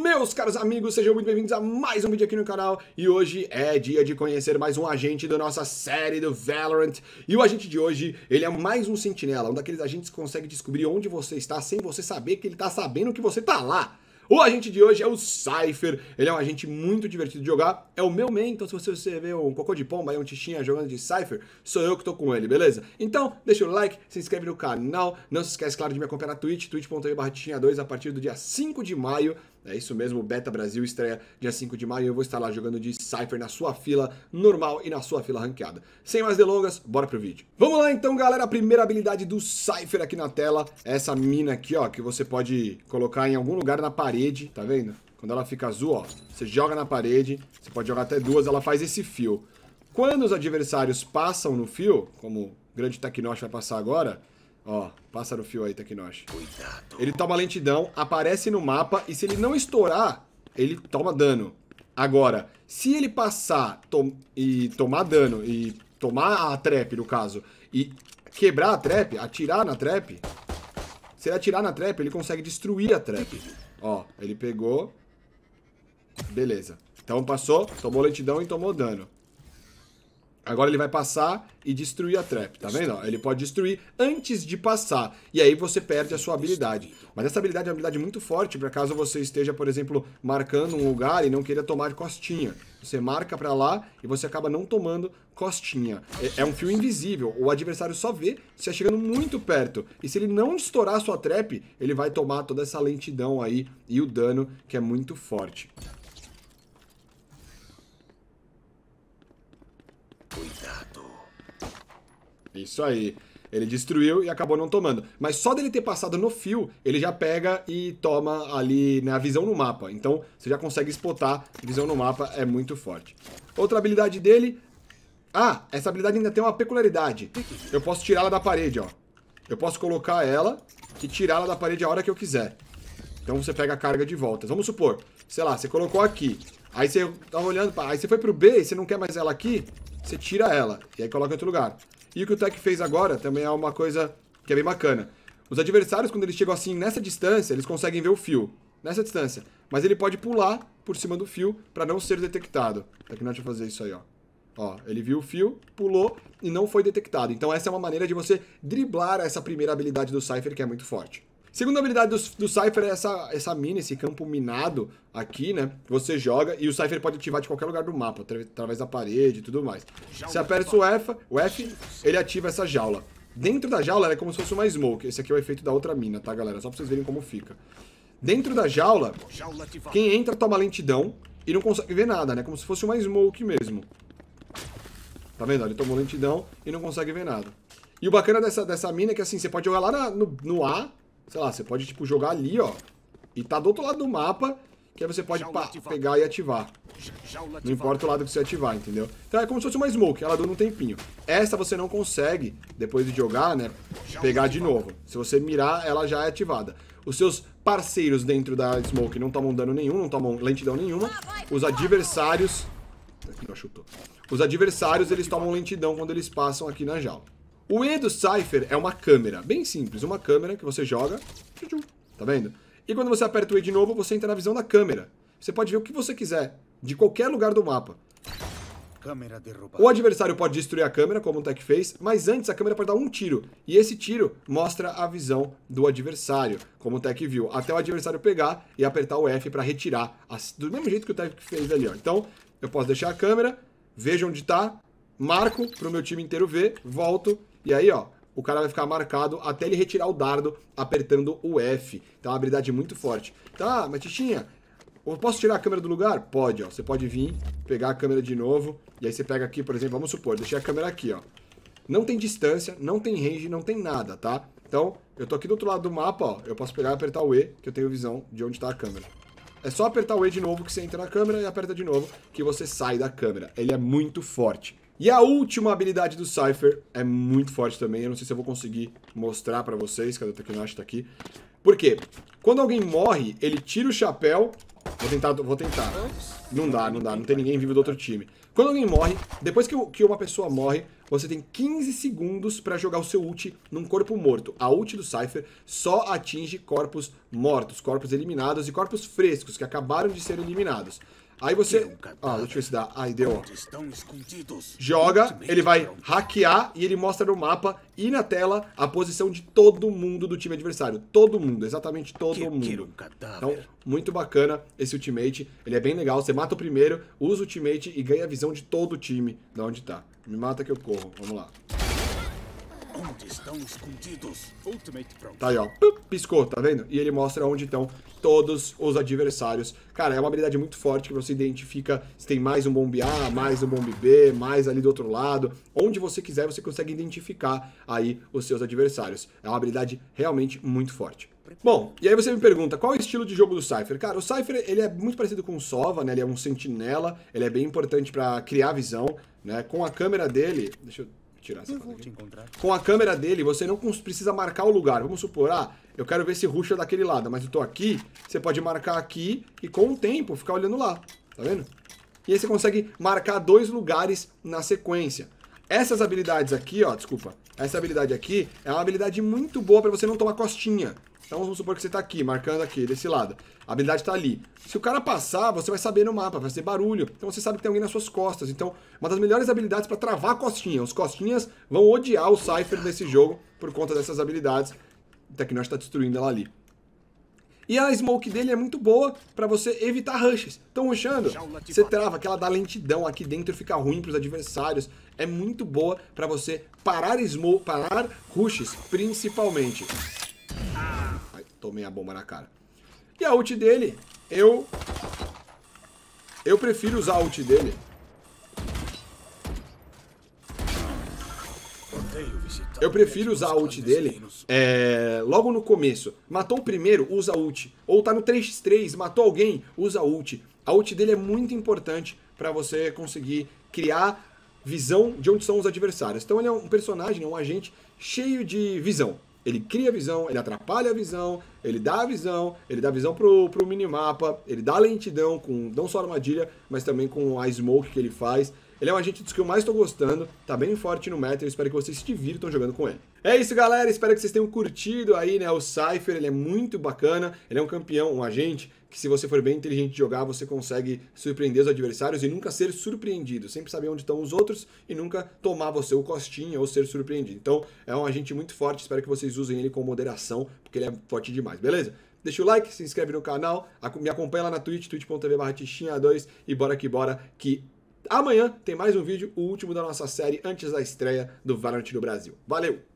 Meus caros amigos, sejam muito bem-vindos a mais um vídeo aqui no canal e hoje é dia de conhecer mais um agente da nossa série do Valorant e o agente de hoje, ele é mais um sentinela, um daqueles agentes que consegue descobrir onde você está sem você saber que ele está sabendo que você está lá. O agente de hoje é o Cypher, ele é um agente muito divertido de jogar, é o meu main, então se você vê um cocô de pomba e um tichinha jogando de Cypher, sou eu que tô com ele, beleza? Então, deixa o like, se inscreve no canal, não se esquece, claro, de me acompanhar na Twitch, twitch.tv 2 a partir do dia 5 de maio, é isso mesmo, o Beta Brasil estreia dia 5 de maio e eu vou estar lá jogando de Cypher na sua fila normal e na sua fila ranqueada. Sem mais delongas, bora pro vídeo. Vamos lá então, galera, a primeira habilidade do Cypher aqui na tela é essa mina aqui, ó, que você pode colocar em algum lugar na parede, tá vendo? Quando ela fica azul, ó, você joga na parede, você pode jogar até duas, ela faz esse fio. Quando os adversários passam no fio, como o grande Tecnosh vai passar agora, Ó, passa no fio aí, Teknosh. Cuidado. Ele toma lentidão, aparece no mapa e se ele não estourar, ele toma dano. Agora, se ele passar e tomar dano e tomar a trap, no caso, e quebrar a trap, atirar na trap, se ele atirar na trap, ele consegue destruir a trap. Ó, ele pegou. Beleza. Então passou, tomou lentidão e tomou dano. Agora ele vai passar e destruir a trap, tá vendo? Ele pode destruir antes de passar, e aí você perde a sua habilidade. Mas essa habilidade é uma habilidade muito forte para caso você esteja, por exemplo, marcando um lugar e não queira tomar costinha. Você marca para lá e você acaba não tomando costinha. É, é, um fio invisível, o adversário só vê se é chegando muito perto. E se ele não estourar a sua trap, ele vai tomar toda essa lentidão aí e o dano que é muito forte. Isso aí. Ele destruiu e acabou não tomando. Mas só dele ter passado no fio, ele já pega e toma ali né, a visão no mapa. Então, você já consegue spotar. Visão no mapa é muito forte. Outra habilidade dele... Ah, essa habilidade ainda tem uma peculiaridade. Eu posso tirá-la da parede, ó. Eu posso colocar ela e tirá-la da parede a hora que eu quiser. Então, você pega a carga de volta. Vamos supor, sei lá, você colocou aqui. Aí você tá olhando, pra... aí você foi pro B e você não quer mais ela aqui, você tira ela. E aí coloca em outro lugar. E o que o Tech fez agora também é uma coisa que é bem bacana. Os adversários, quando eles chegam assim nessa distância, eles conseguem ver o fio. Nessa distância. Mas ele pode pular por cima do fio para não ser detectado. deixa eu fazer isso aí, ó. Ó, ele viu o fio, pulou e não foi detectado. Então essa é uma maneira de você driblar essa primeira habilidade do Cypher que é muito forte. Segunda habilidade do, do Cypher é essa, essa mina, esse campo minado aqui, né? Você joga e o Cypher pode ativar de qualquer lugar do mapa, através da parede e tudo mais. Você aperta o F, o F, ele ativa essa jaula. Dentro da jaula ela é como se fosse uma smoke. Esse aqui é o efeito da outra mina, tá, galera? Só pra vocês verem como fica. Dentro da jaula, quem entra toma lentidão e não consegue ver nada, né? Como se fosse uma smoke mesmo. Tá vendo? Ele tomou lentidão e não consegue ver nada. E o bacana dessa, dessa mina é que assim, você pode jogar lá na, no, no A sei lá, você pode, tipo, jogar ali, ó. E tá do outro lado do mapa, que aí você pode pegar e ativar. Não importa o lado que você ativar, entendeu? Então é como se fosse uma smoke, ela dura um tempinho. Essa você não consegue, depois de jogar, né, pegar de novo. Se você mirar, ela já é ativada. Os seus parceiros dentro da smoke não tomam dano nenhum, não tomam lentidão nenhuma. Ah, Os adversários... Aqui, ó, chutou. Os adversários, eles tomam lentidão quando eles passam aqui na jaula. O E do Cypher é uma câmera, bem simples, uma câmera que você joga, tá vendo? E quando você aperta o E de novo, você entra na visão da câmera. Você pode ver o que você quiser, de qualquer lugar do mapa. O adversário pode destruir a câmera, como o Tech fez, mas antes a câmera pode dar um tiro. E esse tiro mostra a visão do adversário, como o Tech viu. Até o adversário pegar e apertar o F para retirar. Do mesmo jeito que o Tech fez ali, ó. Então, eu posso deixar a câmera, vejo onde está, marco para o meu time inteiro ver, volto e aí, ó, o cara vai ficar marcado até ele retirar o dardo apertando o F. Então é uma habilidade muito forte. Tá, mas Titinha, eu posso tirar a câmera do lugar? Pode, ó. Você pode vir, pegar a câmera de novo. E aí você pega aqui, por exemplo, vamos supor, deixei a câmera aqui, ó. Não tem distância, não tem range, não tem nada, tá? Então, eu tô aqui do outro lado do mapa, ó. Eu posso pegar e apertar o E, que eu tenho visão de onde tá a câmera. É só apertar o E de novo que você entra na câmera e aperta de novo que você sai da câmera. Ele é muito forte. E a última habilidade do Cypher é muito forte também. Eu não sei se eu vou conseguir mostrar pra vocês. Cadê o Tekinashi? Tá aqui. Por quê? Quando alguém morre, ele tira o chapéu. Vou tentar, vou tentar. Não dá, não dá. Não tem ninguém vivo do outro time. Quando alguém morre, depois que, que uma pessoa morre, você tem 15 segundos para jogar o seu ult num corpo morto. A ult do Cypher só atinge corpos mortos, corpos eliminados e corpos frescos que acabaram de ser eliminados. Aí você. Ah, deixa eu ver se dá. Aí deu. Joga, ele vai hackear e ele mostra no mapa e na tela a posição de todo mundo do time adversário. Todo mundo, exatamente todo mundo. Então, muito bacana esse ultimate. Ele é bem legal. Você mata o primeiro, usa o ultimate e ganha a visão de todo o time, de onde tá. Me mata que eu corro. Vamos lá onde estão escondidos. Ultimate pronto. Tá aí, ó. Piscou, tá vendo? E ele mostra onde estão todos os adversários. Cara, é uma habilidade muito forte que você identifica se tem mais um bombe A, mais um bombe B, mais ali do outro lado. Onde você quiser, você consegue identificar aí os seus adversários. É uma habilidade realmente muito forte. Bom, e aí você me pergunta, qual é o estilo de jogo do Cypher? Cara, o Cypher, ele é muito parecido com o Sova, né? Ele é um sentinela, ele é bem importante para criar visão, né? Com a câmera dele... Deixa eu tirar essa Com a câmera dele, você não precisa marcar o lugar. Vamos supor, ah, eu quero ver se ruxa daquele lado, mas eu tô aqui, você pode marcar aqui e com o tempo ficar olhando lá, tá vendo? E aí você consegue marcar dois lugares na sequência. Essas habilidades aqui, ó, desculpa. Essa habilidade aqui é uma habilidade muito boa para você não tomar costinha. Então vamos supor que você está aqui, marcando aqui, desse lado. A habilidade está ali. Se o cara passar, você vai saber no mapa, vai ser barulho. Então você sabe que tem alguém nas suas costas. Então, uma das melhores habilidades para travar a costinha. Os costinhas vão odiar o Cypher nesse jogo por conta dessas habilidades. Até que nós está destruindo ela ali. E a smoke dele é muito boa para você evitar rushes. Então rushando, você trava, aquela da lentidão aqui dentro fica ruim pros adversários. É muito boa para você parar smoke, parar rushes, principalmente. Ai, tomei a bomba na cara. E a ult dele, eu... Eu prefiro usar a ult dele Eu prefiro usar a ult dele é, logo no começo. Matou o primeiro, usa a ult. Ou tá no 3x3, matou alguém, usa a ult. A ult dele é muito importante para você conseguir criar visão de onde são os adversários. Então ele é um personagem, é um agente cheio de visão. Ele cria visão, ele atrapalha a visão, ele dá a visão, ele dá a visão pro, pro minimapa, ele dá lentidão com não só armadilha, mas também com a smoke que ele faz. Ele é um agente dos que eu mais estou gostando, tá bem forte no meta e eu espero que vocês se divirtam jogando com ele. É isso, galera. Espero que vocês tenham curtido aí, né? O Cypher, ele é muito bacana. Ele é um campeão, um agente, que se você for bem inteligente de jogar, você consegue surpreender os adversários e nunca ser surpreendido. Sempre saber onde estão os outros e nunca tomar você o costinha ou ser surpreendido. Então, é um agente muito forte. Espero que vocês usem ele com moderação, porque ele é forte demais, beleza? Deixa o like, se inscreve no canal, me acompanha lá na Twitch, twitch.tv/tichinha2 e bora que bora que Amanhã tem mais um vídeo, o último da nossa série antes da estreia do Valorant no Brasil. Valeu!